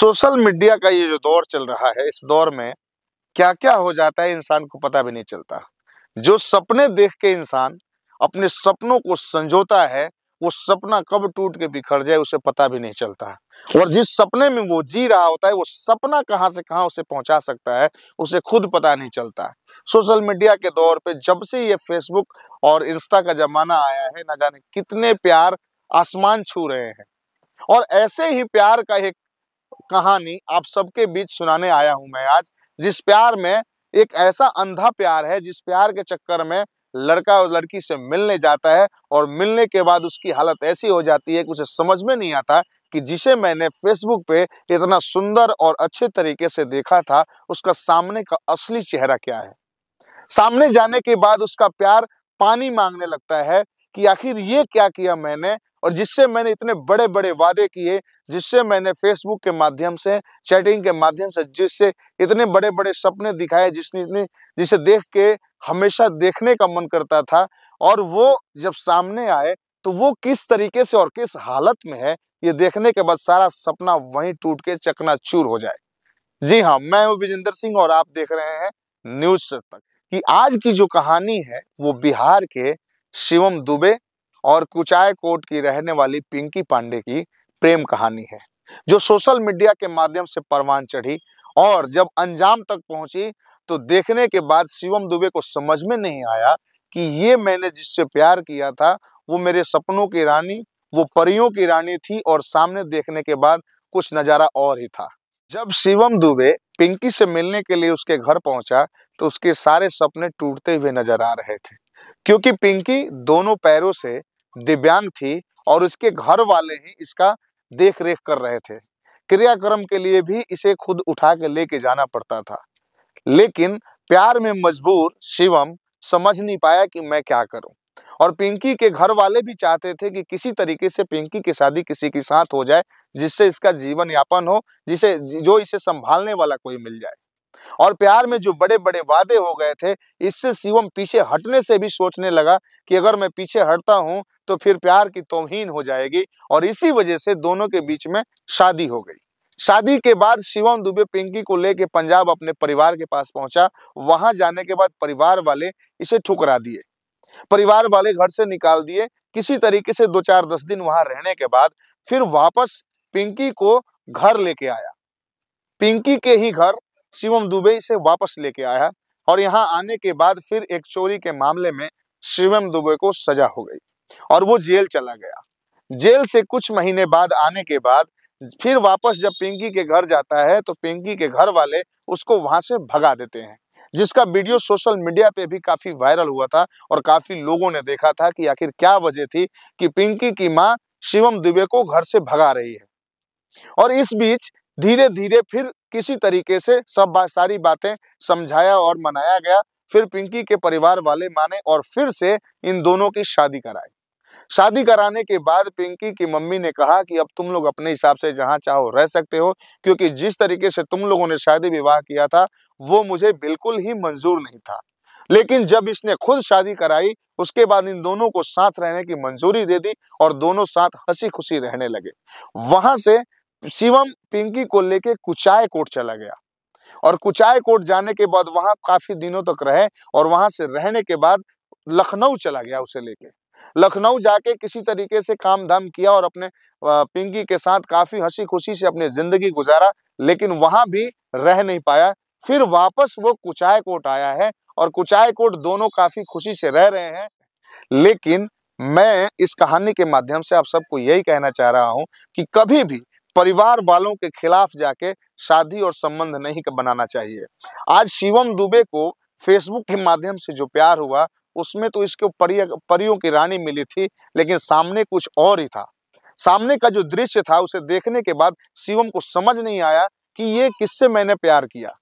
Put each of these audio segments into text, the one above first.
social media का ये जो दौर चल रहा है इस दौर में क्या क्या हो जाता है इंसान को पता भी नहीं चलता जो सपने देख के इंसान अपने सपनों को संजोता है वो सपना कब टूट के बिखर जाए उसे पता भी नहीं चलता और जिस सपने में वो जी रहा होता है वो सपना कहाँ से कहाँ उसे पहुंचा सकता है उसे खुद पता नहीं चलता सोशल मीडिया के दौर पे जब से ये फेसबुक और इंस्टा का जमाना आया है ना जाने कितने प्यार आसमान छू रहे हैं और ऐसे ही प्यार का एक कहानी आप सबके बीच सुनाने आया हूं मैं आज जिस प्यार में एक ऐसा अंधा प्यार है जिस प्यार के चक्कर में लड़का और लड़की से मिलने जाता है और मिलने के बाद उसकी हालत ऐसी हो जाती है कि उसे समझ में नहीं आता कि जिसे मैंने फेसबुक पे इतना सुंदर और अच्छे तरीके से देखा था उसका सामने का असली चेहरा क्या है सामने जाने के बाद उसका प्यार पानी मांगने लगता है कि आखिर ये क्या किया मैंने और जिससे मैंने इतने बड़े बड़े वादे किए जिससे मैंने फेसबुक के माध्यम से चैटिंग के माध्यम से जिससे इतने बड़े बड़े सपने दिखाए जिसने जिसे देख के हमेशा देखने का मन करता था और वो जब सामने आए तो वो किस तरीके से और किस हालत में है ये देखने के बाद सारा सपना वहीं टूट के चूर हो जाए जी हाँ मैं हूँ विजेंद्र सिंह और आप देख रहे हैं न्यूज तक कि आज की जो कहानी है वो बिहार के शिवम दुबे और कुचाय कोट की रहने वाली पिंकी पांडे की प्रेम कहानी है जो सोशल मीडिया के माध्यम से परवान चढ़ी और जब अंजाम तक पहुंची तो देखने के बाद शिवम दुबे को समझ में नहीं आया कि ये मैंने जिससे प्यार किया था वो मेरे सपनों की रानी वो परियों की रानी थी और सामने देखने के बाद कुछ नज़ारा और ही था जब शिवम दुबे पिंकी से मिलने के लिए उसके घर पहुंचा तो उसके सारे सपने टूटते हुए नजर आ रहे थे क्योंकि पिंकी दोनों पैरों से दिव्यांग थी और उसके घर वाले ही इसका देख रेख कर रहे थे क्रियाक्रम के लिए भी इसे खुद उठा के लेके जाना पड़ता था लेकिन प्यार में मजबूर शिवम समझ नहीं पाया कि मैं क्या करूं और पिंकी के घर वाले भी चाहते थे कि किसी तरीके से पिंकी की शादी किसी के साथ हो जाए जिससे इसका जीवन यापन हो जिसे जो इसे संभालने वाला कोई मिल जाए और प्यार में जो बड़े बड़े वादे हो गए थे इससे शिवम पीछे हटने से भी सोचने लगा कि अगर मैं पीछे हटता हूँ तो फिर प्यार की तोहहीन हो जाएगी और इसी वजह से दोनों के बीच में शादी हो गई शादी के बाद शिवम दुबे पिंकी को लेके पंजाब अपने परिवार के पास पहुंचा वहां जाने के बाद परिवार वाले इसे ठुकरा दिए परिवार वाले घर से निकाल दिए किसी तरीके से दो चार दस दिन वहां रहने के बाद फिर वापस पिंकी को घर लेके आया पिंकी के ही घर शिवम दुबे इसे वापस लेके आया और यहाँ आने के बाद फिर एक चोरी के मामले में शिवम दुबे को सजा हो गई और वो जेल चला गया जेल से कुछ महीने बाद आने के बाद फिर वापस जब पिंकी के घर जाता है तो पिंकी के घर वाले उसको वहां से भगा देते हैं जिसका वीडियो सोशल मीडिया पे भी काफी वायरल हुआ था और काफी लोगों ने देखा था कि आखिर क्या वजह थी कि पिंकी की माँ शिवम दुबे को घर से भगा रही है और इस बीच धीरे धीरे फिर किसी तरीके से सब बा, सारी बातें समझाया और मनाया गया फिर पिंकी के परिवार वाले माने और फिर से इन दोनों की शादी कराई शादी कराने के बाद पिंकी की मम्मी ने कहा कि अब तुम लोग अपने हिसाब से जहां चाहो रह सकते हो क्योंकि जिस तरीके से तुम लोगों ने शादी विवाह किया था वो मुझे बिल्कुल ही मंजूर नहीं था लेकिन जब इसने खुद शादी कराई उसके बाद इन दोनों को साथ रहने की मंजूरी दे दी और दोनों साथ हंसी खुशी रहने लगे वहां से शिवम पिंकी को लेके कुचाय कोर्ट चला गया और कुचाय कोर्ट जाने के बाद वहां काफी दिनों तक रहे और वहां से रहने के बाद लखनऊ चला गया उसे लेके लखनऊ जाके किसी तरीके से काम धाम किया और अपने पिंकी के साथ काफी हंसी खुशी से अपनी जिंदगी गुजारा लेकिन वहां भी रह नहीं पाया फिर वापस वो कुचाय कोट आया है और कुचाय कोट दोनों काफी खुशी से रह रहे हैं लेकिन मैं इस कहानी के माध्यम से आप सबको यही कहना चाह रहा हूं कि कभी भी परिवार वालों के खिलाफ जाके शादी और संबंध नहीं बनाना चाहिए आज शिवम दुबे को फेसबुक के माध्यम से जो प्यार हुआ उसमें तो इसके परी परियों की रानी मिली थी लेकिन सामने कुछ और ही था सामने का जो दृश्य था उसे देखने के बाद शिवम को समझ नहीं आया कि ये किससे मैंने प्यार किया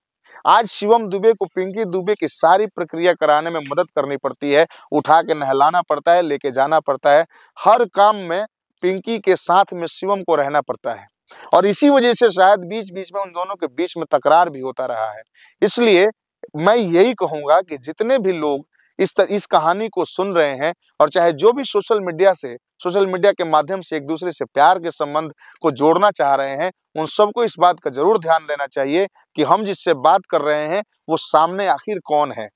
आज शिवम दुबे को पिंकी दुबे की सारी प्रक्रिया कराने में मदद करनी पड़ती है उठा के नहलाना पड़ता है लेके जाना पड़ता है हर काम में पिंकी के साथ में शिवम को रहना पड़ता है और इसी वजह से शायद बीच बीच में उन दोनों के बीच में तकरार भी होता रहा है इसलिए मैं यही कहूंगा कि जितने भी लोग इस तर, इस कहानी को सुन रहे हैं और चाहे जो भी सोशल मीडिया से सोशल मीडिया के माध्यम से एक दूसरे से प्यार के संबंध को जोड़ना चाह रहे हैं उन सबको इस बात का जरूर ध्यान देना चाहिए कि हम जिससे बात कर रहे हैं वो सामने आखिर कौन है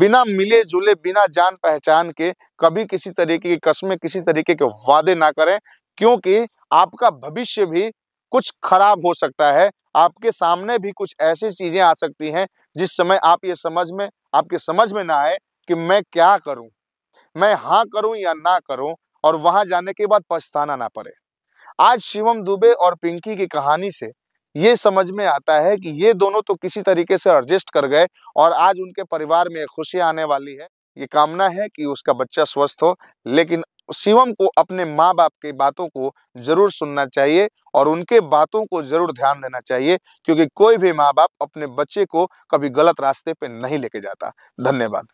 बिना मिले जुले बिना जान पहचान के कभी किसी तरीके की कस्में किसी तरीके के वादे ना करें क्योंकि आपका भविष्य भी कुछ खराब हो सकता है आपके सामने भी कुछ ऐसी चीजें आ सकती हैं जिस समय आप ये समझ में आपके समझ में ना आए कि मैं क्या करूं मैं हाँ करूं या ना करूं और वहां जाने के बाद पछताना ना पड़े आज शिवम दुबे और पिंकी की कहानी से ये समझ में आता है कि ये दोनों तो किसी तरीके से एडजस्ट कर गए और आज उनके परिवार में खुशी आने वाली है ये कामना है कि उसका बच्चा स्वस्थ हो लेकिन शिवम को अपने माँ बाप की बातों को जरूर सुनना चाहिए और उनके बातों को जरूर ध्यान देना चाहिए क्योंकि कोई भी माँ बाप अपने बच्चे को कभी गलत रास्ते पे नहीं लेके जाता धन्यवाद